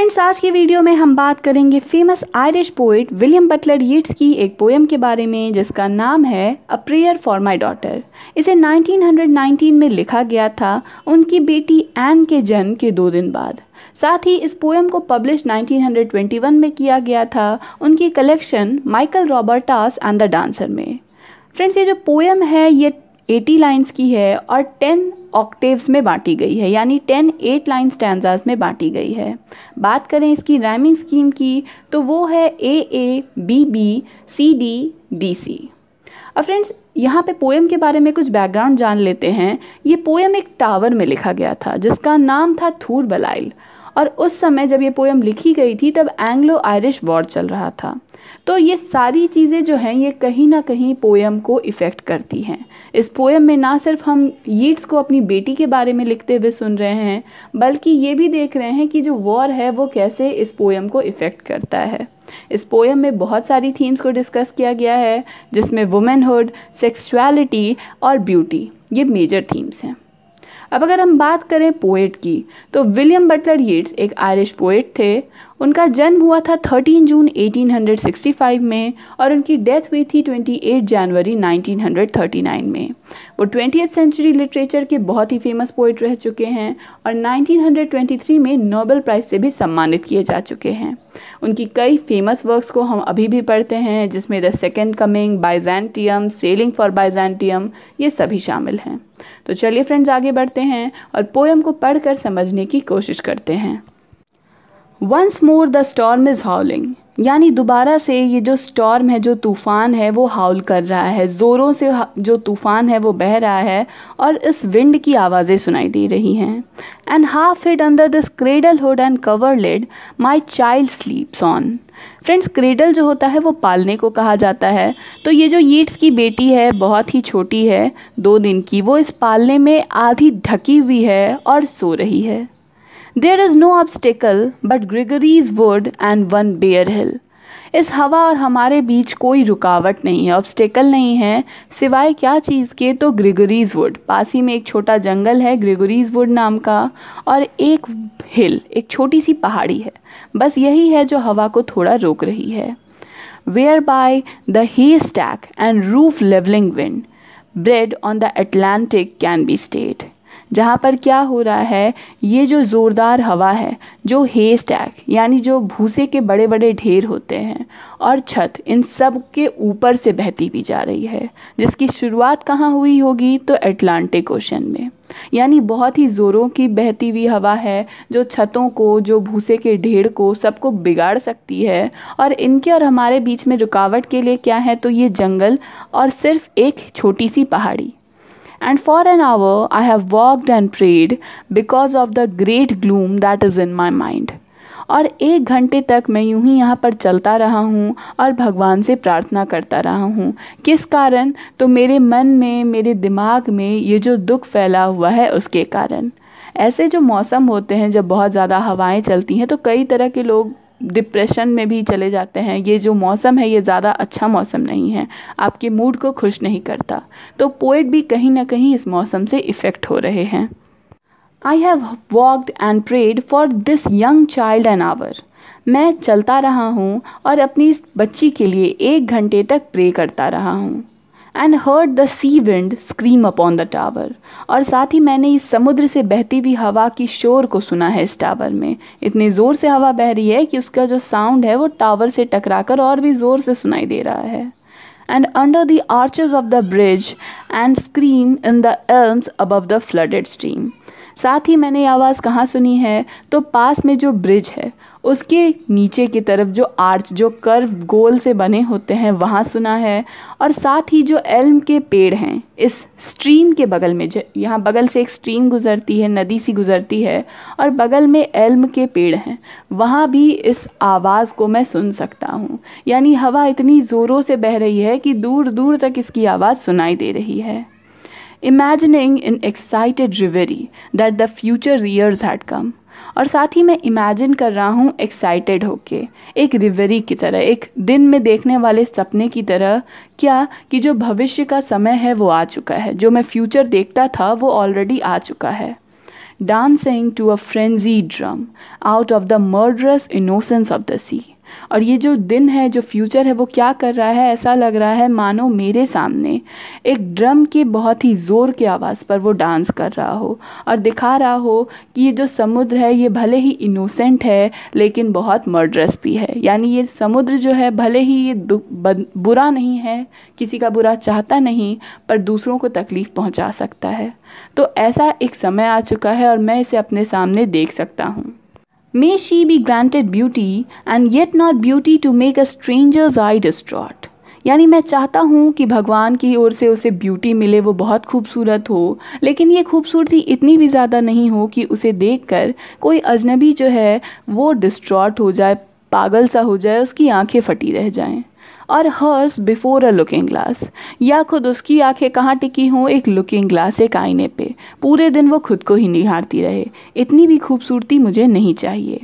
Friends आज की video में हम बात करेंगे famous Irish poet William Butler Yeats की एक पोएम के बारे में जिसका नाम है a prayer for my daughter इसे 1919 में लिखा गया था उनकी बेटी एन के जन्म के दो दिन बाद साथ ही इस पोएम को पब्लिश 1921 में किया गया था उनकी collection Michael Robartes and the dancer में फ्रेंड्स ये जो पोएम है ये एटी लाइन्स की है और टेन ऑक्टेव्स में बांटी गई है यानी टेन एट लाइन स्टैंडर्स में बांटी गई है बात करें इसकी राइमिंग स्कीम की तो वो है A A B B C D D C अब फ्रेंड्स यहाँ पे पोएम के बारे में कुछ बैकग्राउंड जान लेते हैं ये पोएम एक टावर में लिखा गया था जिसका नाम था थूर बलाइल और उस समय जब ये पोएम लिखी गई थी तब एंग्लो आयरिश वॉर चल रहा था तो ये सारी चीज़ें जो हैं ये कहीं ना कहीं पोएम को इफ़ेक्ट करती हैं इस पोएम में ना सिर्फ हम यीट्स को अपनी बेटी के बारे में लिखते हुए सुन रहे हैं बल्कि ये भी देख रहे हैं कि जो वॉर है वो कैसे इस पोएम को इफ़ेक्ट करता है इस पोएम में बहुत सारी थीम्स को डिस्कस किया गया है जिसमें वुमेनहुड सेक्सुअलिटी और ब्यूटी ये मेजर थीम्स हैं अब अगर हम बात करें पोएट की तो विलियम बटलर येट्स एक आयरिश पोएट थे उनका जन्म हुआ था 13 जून 1865 में और उनकी डेथ हुई थी 28 जनवरी 1939 में वो ट्वेंटी सेंचुरी लिटरेचर के बहुत ही फेमस पोइट रह चुके हैं और 1923 में नोबेल प्राइज़ से भी सम्मानित किए जा चुके हैं उनकी कई फेमस वर्क्स को हम अभी भी पढ़ते हैं जिसमें the second coming Byzantium sailing for Byzantium ये सभी शामिल हैं तो चलिए फ्रेंड्स आगे बढ़ते हैं और पोएम को पढ़कर समझने की कोशिश करते हैं once more the storm is howling यानी दोबारा से ये जो स्टॉर्म है जो तूफ़ान है वो हाउल कर रहा है ज़ोरों से जो तूफ़ान है वो बह रहा है और इस विंड की आवाज़ें सुनाई दे रही हैं and half hid under this cradle hood and coverlid my child sleeps on friends cradle जो होता है वो पालने को कहा जाता है तो ये जो यीट्स की बेटी है बहुत ही छोटी है दो दिन की वो इस पालने में आधी ढकी हुई है और सो रही है there is no obstacle but Gregory's wood and one bare hill इस हवा और हमारे बीच कोई रुकावट नहीं है ऑब्स्टिकल नहीं है सिवाय क्या चीज़ के तो ग्रिगरीज वुड पास ही में एक छोटा जंगल है ग्रिगरीज वुड नाम का और एक हिल एक छोटी सी पहाड़ी है बस यही है जो हवा को थोड़ा रोक रही है whereby the haystack and roof levelling wind bred on the Atlantic can be stayed जहाँ पर क्या हो रहा है ये जो ज़ोरदार हवा है जो हे स्टैक यानी जो भूसे के बड़े बड़े ढेर होते हैं और छत इन सब के ऊपर से बहती भी जा रही है जिसकी शुरुआत कहाँ हुई होगी तो एटलांटिक ओशन में यानी बहुत ही ज़ोरों की बहती हुई हवा है जो छतों को जो भूसे के ढेर को सबको बिगाड़ सकती है और इनके और हमारे बीच में रुकावट के लिए क्या है तो ये जंगल और सिर्फ एक छोटी सी पहाड़ी and for an hour I have walked and prayed because of the great gloom that is in my mind. और एक घंटे तक मैं यूं ही यहाँ पर चलता रहा हूँ और भगवान से प्रार्थना करता रहा हूँ किस कारण तो मेरे मन में मेरे दिमाग में ये जो दुख फैला हुआ है उसके कारण ऐसे जो मौसम होते हैं जब बहुत ज़्यादा हवाएं चलती हैं तो कई तरह के लोग डिप्रेशन में भी चले जाते हैं ये जो मौसम है ये ज़्यादा अच्छा मौसम नहीं है आपके मूड को खुश नहीं करता तो पोइट भी कहीं ना कहीं इस मौसम से इफ़ेक्ट हो रहे हैं I have walked and prayed for this young child an hour मैं चलता रहा हूँ और अपनी इस बच्ची के लिए एक घंटे तक प्रे करता रहा हूँ and heard the sea wind scream upon the tower और साथ ही मैंने इस समुद्र से बहती हुई हवा की शोर को सुना है इस टावर में इतनी ज़ोर से हवा बह रही है कि उसका जो साउंड है वो टावर से टकराकर और भी ज़ोर से सुनाई दे रहा है and under the arches of the bridge and scream in the elms above the flooded stream साथ ही मैंने आवाज़ कहाँ सुनी है तो पास में जो ब्रिज है उसके नीचे की तरफ जो आर्च जो कर्व गोल से बने होते हैं वहाँ सुना है और साथ ही जो एल्म के पेड़ हैं इस स्ट्रीम के बगल में जो यहाँ बगल से एक स्ट्रीम गुजरती है नदी सी गुजरती है और बगल में एल्म के पेड़ हैं वहाँ भी इस आवाज़ को मैं सुन सकता हूँ यानी हवा इतनी ज़ोरों से बह रही है कि दूर दूर तक इसकी आवाज़ सुनाई दे रही है imagining in excited reverie that the future years had come और साथ ही मैं इमेजिन कर रहा हूँ एक्साइटेड होके एक रिवरी की तरह एक दिन में देखने वाले सपने की तरह क्या कि जो भविष्य का समय है वो आ चुका है जो मैं फ्यूचर देखता था वो ऑलरेडी आ चुका है dancing to a frenzied drum out of the murderous innocence of the sea और ये जो दिन है जो फ्यूचर है वो क्या कर रहा है ऐसा लग रहा है मानो मेरे सामने एक ड्रम के बहुत ही ज़ोर की आवाज़ पर वो डांस कर रहा हो और दिखा रहा हो कि ये जो समुद्र है ये भले ही इनोसेंट है लेकिन बहुत मर्डरस भी है यानी ये समुद्र जो है भले ही ये बुरा नहीं है किसी का बुरा चाहता नहीं पर दूसरों को तकलीफ़ पहुँचा सकता है तो ऐसा एक समय आ चुका है और मैं इसे अपने सामने देख सकता हूँ May she be granted beauty and yet not beauty to make a stranger's eye distraught. यानी मैं चाहता हूँ कि भगवान की ओर से उसे ब्यूटी मिले वो बहुत खूबसूरत हो लेकिन ये खूबसूरती इतनी भी ज़्यादा नहीं हो कि उसे देखकर कोई अजनबी जो है वो डिस्ट्रॉट हो जाए पागल सा हो जाए उसकी आंखें फटी रह जाएं और hers before a looking glass या खुद उसकी आंखें कहाँ टिकी हों एक लुकिंग ग्लास एक आईने पे पूरे दिन वो खुद को ही निहारती रहे इतनी भी खूबसूरती मुझे नहीं चाहिए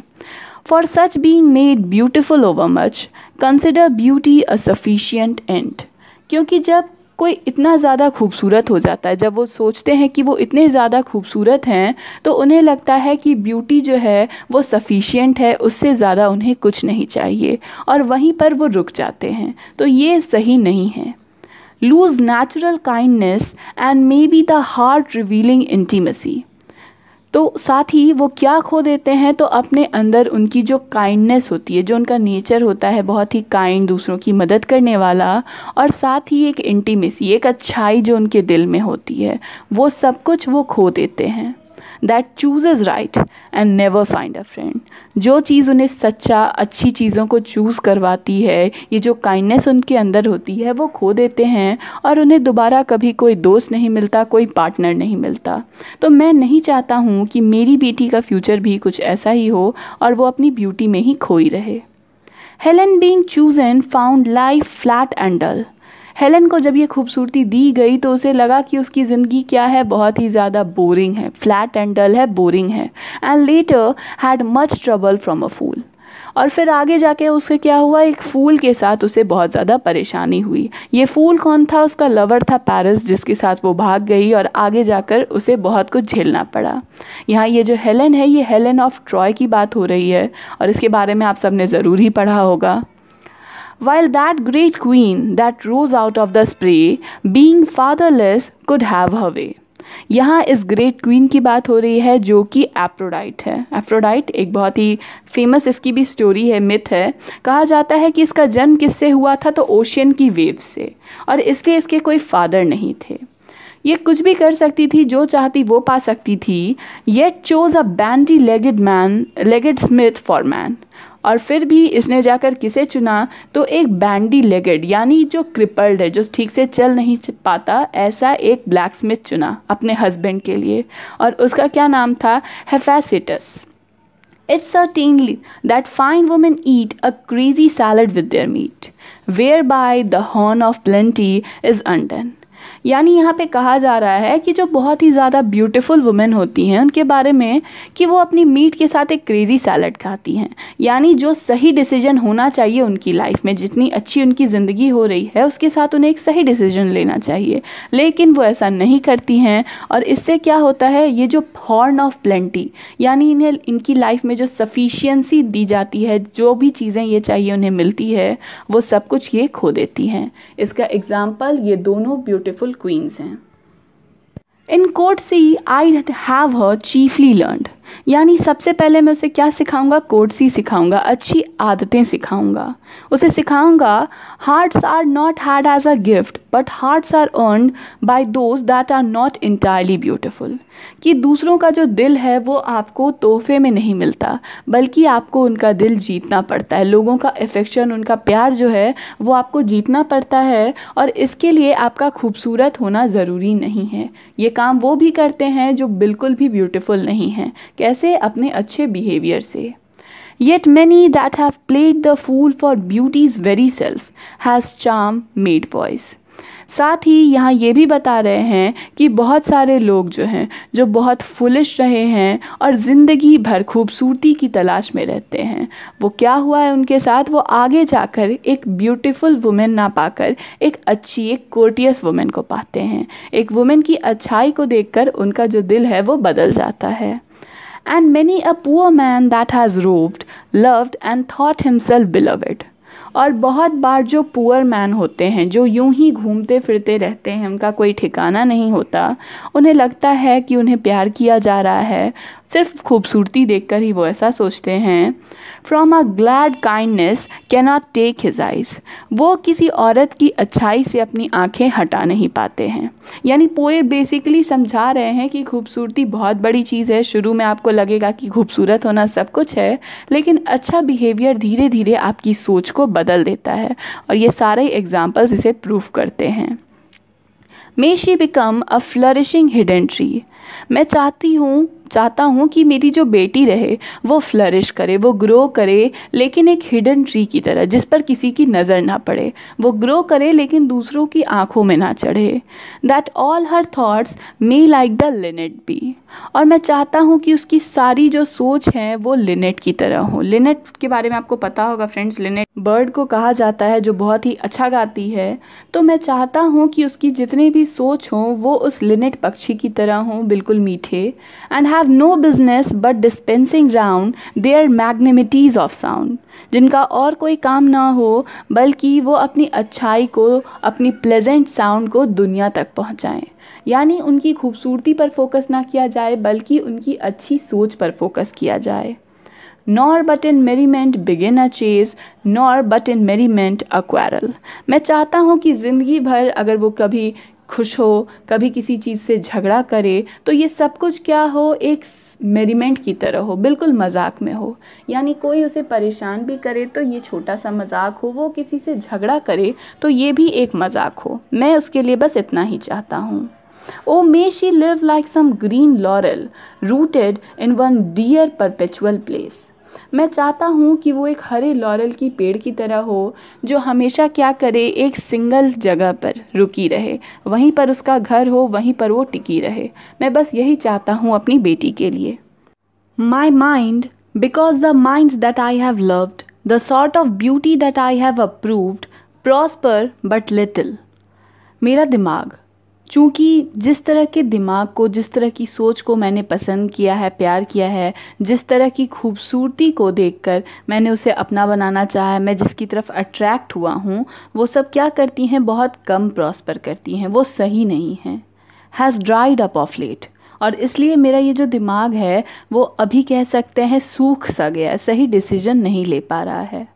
for such being made beautiful over much consider beauty a sufficient end क्योंकि जब कोई इतना ज़्यादा खूबसूरत हो जाता है जब वो सोचते हैं कि वो इतने ज़्यादा खूबसूरत हैं तो उन्हें लगता है कि ब्यूटी जो है वो सफिशियंट है उससे ज़्यादा उन्हें कुछ नहीं चाहिए और वहीं पर वो रुक जाते हैं तो ये सही नहीं है lose natural kindness and maybe the heart revealing intimacy तो साथ ही वो क्या खो देते हैं तो अपने अंदर उनकी जो काइंडनेस होती है जो उनका नेचर होता है बहुत ही काइंड दूसरों की मदद करने वाला और साथ ही एक इंटीमेसी एक अच्छाई जो उनके दिल में होती है वो सब कुछ वो खो देते हैं that choose right and never find a friend जो चीज़ उन्हें सच्चा अच्छी चीज़ों को चूज़ करवाती है ये जो काइंडनेस उनके अंदर होती है वो खो देते हैं और उन्हें दोबारा कभी कोई दोस्त नहीं मिलता कोई पार्टनर नहीं मिलता तो मैं नहीं चाहता हूँ कि मेरी बेटी का फ्यूचर भी कुछ ऐसा ही हो और वो अपनी ब्यूटी में ही खोई रहे Helen being chose and found life flat and dull Helen को जब ये खूबसूरती दी गई तो उसे लगा कि उसकी ज़िंदगी क्या है बहुत ही ज़्यादा बोरिंग है फ्लैट एंड डल है बोरिंग है and later had much trouble from a fool और फिर आगे जाके उसके क्या हुआ एक फूल के साथ उसे बहुत ज़्यादा परेशानी हुई ये फूल कौन था उसका लवर था पैरिस जिसके साथ वो भाग गई और आगे जाकर उसे बहुत कुछ झेलना पड़ा यहाँ ये जो हेलन है ये हेलन ऑफ ट्रॉय की बात हो रही है और इसके बारे में आप सब ने ज़रूर ही पढ़ा होगा while that great queen that rose out of the spray, being fatherless, could have her way. यहाँ इस ग्रेट क्वीन की बात हो रही है जो कि एप्रोडाइट है एप्रोडाइट एक बहुत ही फेमस इसकी भी स्टोरी है मिथ है कहा जाता है कि इसका जन्म किससे हुआ था तो ओशियन की वेव से और इसलिए इसके कोई फादर नहीं थे ये कुछ भी कर सकती थी जो चाहती वो पा सकती थी yet chose a bandy legged man legged smith for man और फिर भी इसने जाकर किसे चुना तो एक बैंडी लेगेड यानी जो क्रिपल्ड है जो ठीक से चल नहीं पाता ऐसा एक ब्लैक स्मिथ चुना अपने हस्बैंड के लिए और उसका क्या नाम था Hephaestus it's certainly that fine women eat a crazy salad with their meat whereby the horn of plenty is undone यानी यहाँ पे कहा जा रहा है कि जो बहुत ही ज़्यादा ब्यूटीफुल वुमेन होती हैं उनके बारे में कि वो अपनी मीट के साथ एक क्रेज़ी सैलड खाती हैं यानी जो सही डिसीजन होना चाहिए उनकी लाइफ में जितनी अच्छी उनकी ज़िंदगी हो रही है उसके साथ उन्हें एक सही डिसीजन लेना चाहिए लेकिन वो ऐसा नहीं करती हैं और इससे क्या होता है ये जो हॉर्न ऑफ प्लेंटी यानी इन्हें इनकी लाइफ में जो सफिशियंसी दी जाती है जो भी चीज़ें ये चाहिए उन्हें मिलती है वो सब कुछ ये खो देती हैं इसका एग्ज़ाम्पल ये दोनों ब्यूटिफुल क्वींस हैं in courtesy I have her chiefly learned यानी सबसे पहले मैं उसे क्या सिखाऊंगा कोर्सी सिखाऊंगा अच्छी आदतें सिखाऊंगा उसे सिखाऊंगा hearts are not had as a gift but hearts are earned by those that are not entirely beautiful कि दूसरों का जो दिल है वो आपको तोहफे में नहीं मिलता बल्कि आपको उनका दिल जीतना पड़ता है लोगों का अफेक्शन उनका प्यार जो है वो आपको जीतना पड़ता है और इसके लिए आपका खूबसूरत होना ज़रूरी नहीं है ये काम वो भी करते हैं जो बिल्कुल भी ब्यूटिफुल नहीं है कैसे अपने अच्छे बिहेवियर से yet many that have played the fool for beauty's very self has charm made boys साथ ही यहाँ ये भी बता रहे हैं कि बहुत सारे लोग जो हैं जो बहुत फुलिश रहे हैं और ज़िंदगी भर खूबसूरती की तलाश में रहते हैं वो क्या हुआ है उनके साथ वो आगे जाकर एक ब्यूटीफुल वुमेन ना पाकर एक अच्छी एक कोर्टियस वुमेन को पाते हैं एक वुमेन की अच्छाई को देखकर उनका जो दिल है वो बदल जाता है and many a poor man that has roved, loved and thought himself beloved. और बहुत बार जो पुअर मैन होते हैं जो यूं ही घूमते फिरते रहते हैं उनका कोई ठिकाना नहीं होता उन्हें लगता है कि उन्हें प्यार किया जा रहा है सिर्फ खूबसूरती देखकर ही वो ऐसा सोचते हैं from a glad kindness cannot take his eyes वो किसी औरत की अच्छाई से अपनी आंखें हटा नहीं पाते हैं यानी पोए बेसिकली समझा रहे हैं कि खूबसूरती बहुत बड़ी चीज़ है शुरू में आपको लगेगा कि खूबसूरत होना सब कुछ है लेकिन अच्छा बिहेवियर धीरे धीरे आपकी सोच को बदल देता है और ये सारे एग्जाम्पल्स इसे प्रूव करते हैं may she become a flourishing hidden tree मैं चाहती हूँ चाहता हूँ कि मेरी जो बेटी रहे वो फ्लरिश करे वो ग्रो करे लेकिन एक हिडन ट्री की तरह जिस पर किसी की नज़र ना पड़े वो ग्रो करे लेकिन दूसरों की आंखों में ना चढ़े that all her thoughts may like the linnet be और मैं चाहता हूँ कि उसकी सारी जो सोच है वो लिनेट की तरह हो लिनेट के बारे में आपको पता होगा फ्रेंड्स लिनेट बर्ड को कहा जाता है जो बहुत ही अच्छा गाती है तो मैं चाहता हूँ कि उसकी जितनी भी सोच हो वो उस लिनेट पक्षी की तरह हो बिल्कुल मीठे and have no business but dispensing round their magnanimities of sound जिनका और कोई काम ना हो बल्कि वो अपनी अच्छाई को अपनी प्लेजेंट साउंड को दुनिया तक पहुँचाएँ यानी उनकी खूबसूरती पर फोकस ना किया जाए बल्कि उनकी अच्छी सोच पर फोकस किया जाए nor but in merriment begin a chase nor but in merriment a quarrel मैं चाहता हूँ कि ज़िंदगी भर अगर वो कभी खुश हो कभी किसी चीज़ से झगड़ा करे तो ये सब कुछ क्या हो एक मेरीमेंट की तरह हो बिल्कुल मजाक में हो यानी कोई उसे परेशान भी करे तो ये छोटा सा मजाक हो वो किसी से झगड़ा करे तो ये भी एक मजाक हो मैं उसके लिए बस इतना ही चाहता हूँ oh may she live like some green laurel rooted in one dear perpetual place मैं चाहता हूँ कि वो एक हरे लॉरल की पेड़ की तरह हो जो हमेशा क्या करे एक सिंगल जगह पर रुकी रहे वहीं पर उसका घर हो वहीं पर वो टिकी रहे मैं बस यही चाहता हूँ अपनी बेटी के लिए my mind because the mind that I have loved the sort of beauty that I have approved prosper but little मेरा दिमाग चूँकि जिस तरह के दिमाग को जिस तरह की सोच को मैंने पसंद किया है प्यार किया है जिस तरह की खूबसूरती को देखकर मैंने उसे अपना बनाना चाहा है मैं जिसकी तरफ अट्रैक्ट हुआ हूँ वो सब क्या करती हैं बहुत कम प्रॉस्पर करती हैं वो सही नहीं हैं has dried up of late और इसलिए मेरा ये जो दिमाग है वो अभी कह सकते हैं सूख सा गया सही डिसीजन नहीं ले पा रहा है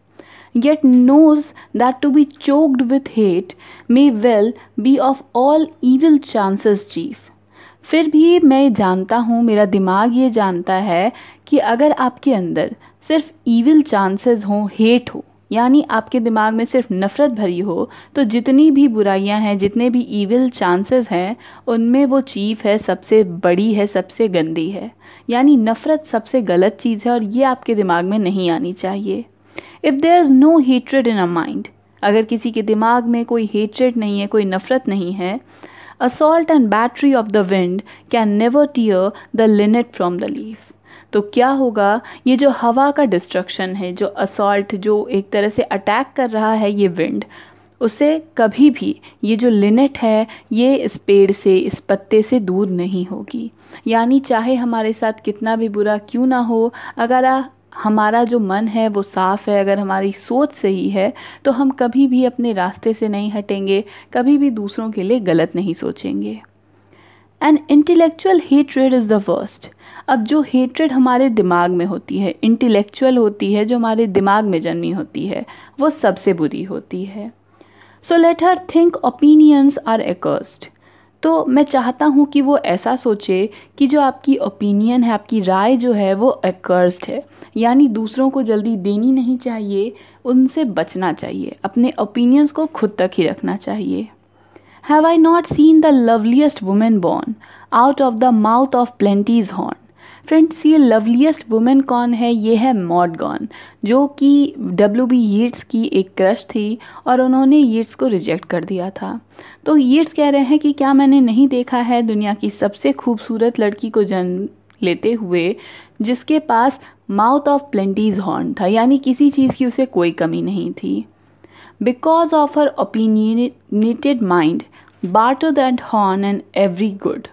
yet knows that to be choked with hate may well be of all evil chances chief. फिर भी मैं जानता हूँ मेरा दिमाग ये जानता है कि अगर आपके अंदर सिर्फ ईविल चांसेस हों हेट हो यानी आपके दिमाग में सिर्फ नफ़रत भरी हो तो जितनी भी बुराइयाँ हैं जितने भी ईविल चांसेस हैं उनमें वो चीफ है सबसे बड़ी है सबसे गंदी है यानी नफ़रत सबसे गलत चीज़ है और ये आपके दिमाग में नहीं आनी चाहिए if there is no hatred in a mind अगर किसी के दिमाग में कोई हेट्रेड नहीं है कोई नफ़रत नहीं है assault and battery of the wind can never tear the linnet from the leaf तो क्या होगा ये जो हवा का डिस्ट्रक्शन है जो असॉल्ट जो एक तरह से अटैक कर रहा है ये विंड उसे कभी भी ये जो लिनेट है ये इस पेड़ से इस पत्ते से दूर नहीं होगी यानी चाहे हमारे साथ कितना भी बुरा क्यों ना हो अगर हमारा जो मन है वो साफ़ है अगर हमारी सोच सही है तो हम कभी भी अपने रास्ते से नहीं हटेंगे कभी भी दूसरों के लिए गलत नहीं सोचेंगे and intellectual hatred is the worst अब जो हेट्रेड हमारे दिमाग में होती है इंटेलेक्चुअल होती है जो हमारे दिमाग में जन्मी होती है वो सबसे बुरी होती है so let her think opinions are accursed तो मैं चाहता हूँ कि वो ऐसा सोचे कि जो आपकी ओपिनियन है आपकी राय जो है वो अकर्स्ड है यानी दूसरों को जल्दी देनी नहीं चाहिए उनसे बचना चाहिए अपने ओपिनियंस को खुद तक ही रखना चाहिए have I not seen the loveliest woman born out of the mouth of plenty's horn friends ये लवलीस्ट वुमेन कौन है ये है मॉडगॉन जो कि डब्ल्यू बी यट्स की एक क्रश थी और उन्होंने यट्स को रिजेक्ट कर दिया था तो यट्स कह रहे हैं कि क्या मैंने नहीं देखा है दुनिया की सबसे खूबसूरत लड़की को जन्म लेते हुए जिसके पास माउथ ऑफ प्लेंटीज हॉर्न था यानी किसी चीज़ की उसे कोई कमी नहीं थी because of her opinionated mind barter that horn and every good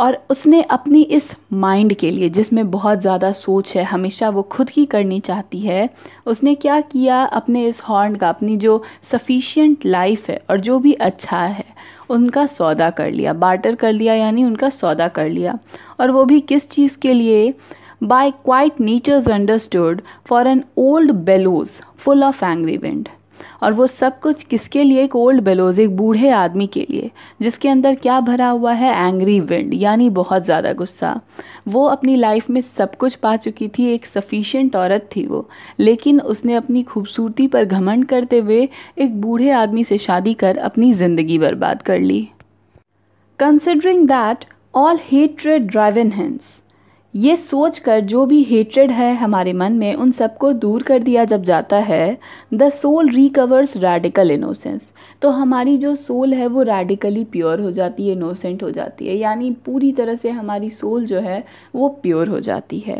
और उसने अपनी इस माइंड के लिए जिसमें बहुत ज़्यादा सोच है हमेशा वो खुद ही करनी चाहती है उसने क्या किया अपने इस हॉर्न का अपनी जो सफिशियंट लाइफ है और जो भी अच्छा है उनका सौदा कर लिया बार्टर कर लिया यानी उनका सौदा कर लिया और वो भी किस चीज़ के लिए by quiet natures understood for an old bellows full of angry wind और वो सब कुछ किसके लिए एक ओल्ड बेलोज एक बूढ़े आदमी के लिए जिसके अंदर क्या भरा हुआ है एंग्री विंड यानी बहुत ज़्यादा गुस्सा वो अपनी लाइफ में सब कुछ पा चुकी थी एक सफिशेंट औरत थी वो लेकिन उसने अपनी खूबसूरती पर घमंड करते हुए एक बूढ़े आदमी से शादी कर अपनी ज़िंदगी बर्बाद कर ली considering that all hatred driven ये सोच कर जो भी हेट्रेड है हमारे मन में उन सबको दूर कर दिया जब जाता है the soul recovers radical innocence तो हमारी जो सोल है वो रेडिकली प्योर हो जाती है इनोसेंट हो जाती है यानी पूरी तरह से हमारी सोल जो है वो प्योर हो जाती है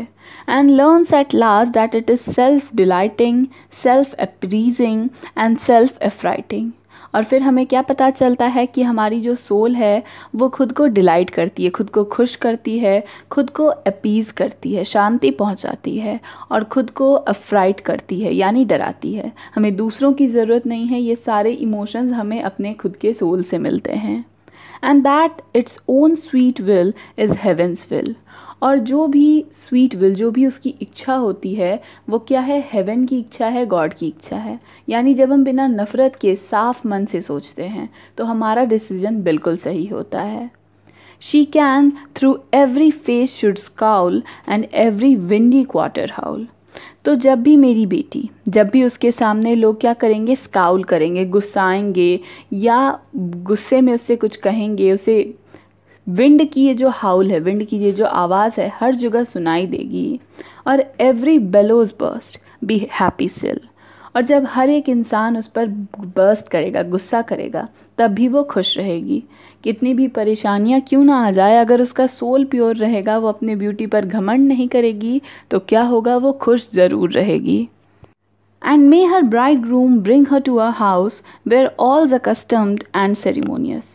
and learns at last that it is self delighting self appeasing and self affrighting और फिर हमें क्या पता चलता है कि हमारी जो सोल है वो खुद को डिलाइट करती है खुद को खुश करती है खुद को अपीज़ करती है शांति पहुंचाती है और खुद को अफ्राइट करती है यानी डराती है हमें दूसरों की ज़रूरत नहीं है ये सारे इमोशंस हमें अपने खुद के सोल से मिलते हैं and that its own sweet will is heaven's will और जो भी स्वीट विल जो भी उसकी इच्छा होती है वो क्या है हेवन की इच्छा है गॉड की इच्छा है यानी जब हम बिना नफ़रत के साफ मन से सोचते हैं तो हमारा डिसीजन बिल्कुल सही होता है she can though every face should scowl and every windy quarter howl तो जब भी मेरी बेटी जब भी उसके सामने लोग क्या करेंगे स्काउल करेंगे गुस्साएंगे या गुस्से में उससे कुछ कहेंगे उसे विंड की ये जो हाउल है विंड की ये जो आवाज़ है हर जगह सुनाई देगी और every bellows burst be happy still और जब हर एक इंसान उस पर बर्स्ट करेगा गुस्सा करेगा तब भी वो खुश रहेगी कितनी भी परेशानियाँ क्यों ना आ जाए अगर उसका सोल प्योर रहेगा वो अपने ब्यूटी पर घमंड नहीं करेगी तो क्या होगा वो खुश ज़रूर रहेगी and may her bridegroom bring her to a house where all's accustomed and ceremonious.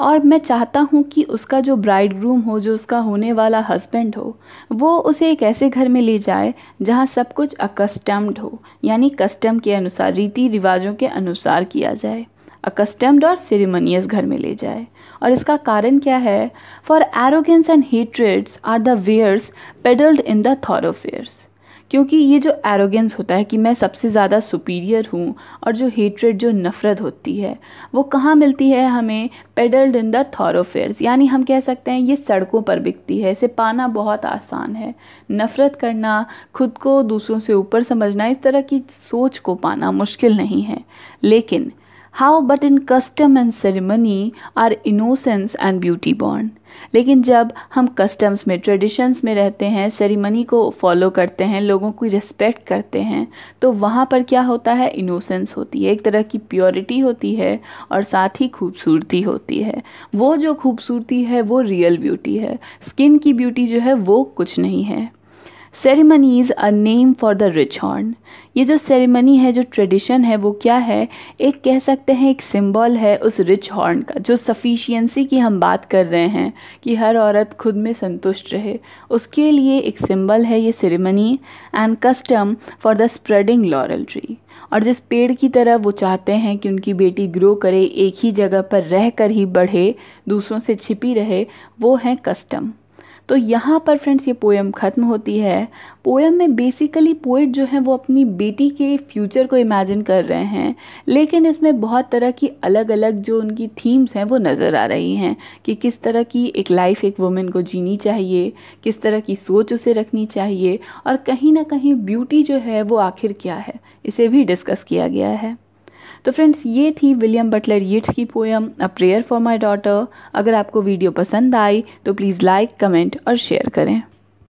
और मैं चाहता हूँ कि उसका जो ब्राइड ग्रूम हो जो उसका होने वाला हस्बैंड हो वो उसे एक ऐसे घर में ले जाए जहाँ सब कुछ अकस्टम्ड हो यानी कस्टम के अनुसार रीति रिवाजों के अनुसार किया जाए अकस्टम्ड और सेरेमोनियस घर में ले जाए और इसका कारण क्या है for arrogance and hatreds are the wares peddled in the क्योंकि ये जो एरोगेंस होता है कि मैं सबसे ज़्यादा सुपीरियर हूँ और जो हेट्रेड जो नफ़रत होती है वो कहाँ मिलती है हमें पेडल्ड इन द थॉरोफेयर्स यानी हम कह सकते हैं ये सड़कों पर बिकती है इसे पाना बहुत आसान है नफ़रत करना खुद को दूसरों से ऊपर समझना इस तरह की सोच को पाना मुश्किल नहीं है लेकिन how but in custom and ceremony are innocence and beauty born लेकिन जब हम कस्टम्स में ट्रेडिशंस में रहते हैं सेरेमनी को फॉलो करते हैं लोगों की रिस्पेक्ट करते हैं तो वहाँ पर क्या होता है इनोसेंस होती है एक तरह की प्योरिटी होती है और साथ ही खूबसूरती होती है वो जो खूबसूरती है वो रियल ब्यूटी है स्किन की ब्यूटी जो है वो कुछ नहीं है ceremony is a name for the rich horn ये जो सेरेमनी है जो ट्रेडिशन है वो क्या है एक कह सकते हैं एक सिंबल है उस रिच हॉर्न का जो सफिशियंसी की हम बात कर रहे हैं कि हर औरत खुद में संतुष्ट रहे उसके लिए एक सिंबल है ये ceremony and custom for the spreading laurel tree और जिस पेड़ की तरह वो चाहते हैं कि उनकी बेटी ग्रो करे एक ही जगह पर रह कर ही बढ़े दूसरों से छिपी रहे वो हैं कस्टम तो यहाँ पर फ्रेंड्स ये पोएम ख़त्म होती है पोएम में बेसिकली पोइट जो है वो अपनी बेटी के फ्यूचर को इमेजिन कर रहे हैं लेकिन इसमें बहुत तरह की अलग अलग जो उनकी थीम्स हैं वो नज़र आ रही हैं कि किस तरह की एक लाइफ एक वुमेन को जीनी चाहिए किस तरह की सोच उसे रखनी चाहिए और कहीं ना कहीं ब्यूटी जो है वो आखिर क्या है इसे भी डिस्कस किया गया है तो फ्रेंड्स ये थी विलियम बटलर यट्स की poem a prayer for my daughter अगर आपको वीडियो पसंद आई तो प्लीज़ लाइक कमेंट और शेयर करें